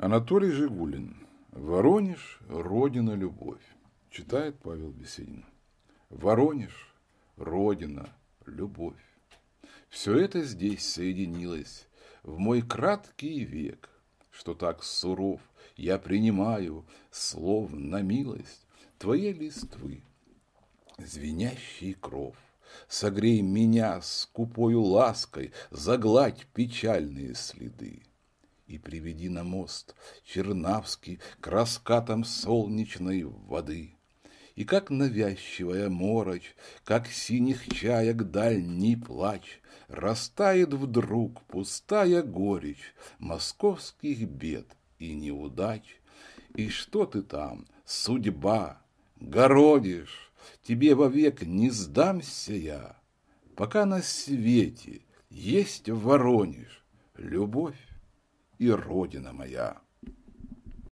Анатолий Жигулин. Воронеж – родина любовь. Читает Павел Беседин. Воронеж – родина любовь. Все это здесь соединилось в мой краткий век, что так суров я принимаю, словно милость, твоей листвы, звенящий кров. Согрей меня с купою лаской, загладь печальные следы и приведи на мост Чернавский к раскатам солнечной воды. И как навязчивая морочь, как синих чаек дальний плач, Растает вдруг пустая горечь московских бед и неудач. И что ты там, судьба, городишь, тебе вовек не сдамся я, Пока на свете есть Воронеж, любовь и Родина моя.